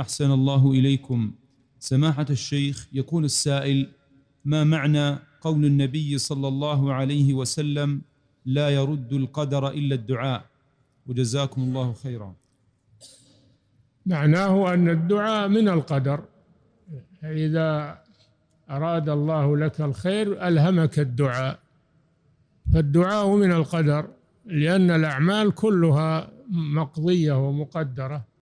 احسن الله اليكم سماحه الشيخ يقول السائل ما معنى قول النبي صلى الله عليه وسلم لا يرد القدر الا الدعاء وجزاكم الله خيرا معناه ان الدعاء من القدر اذا اراد الله لك الخير الهمك الدعاء فالدعاء من القدر لان الاعمال كلها مقضيه ومقدره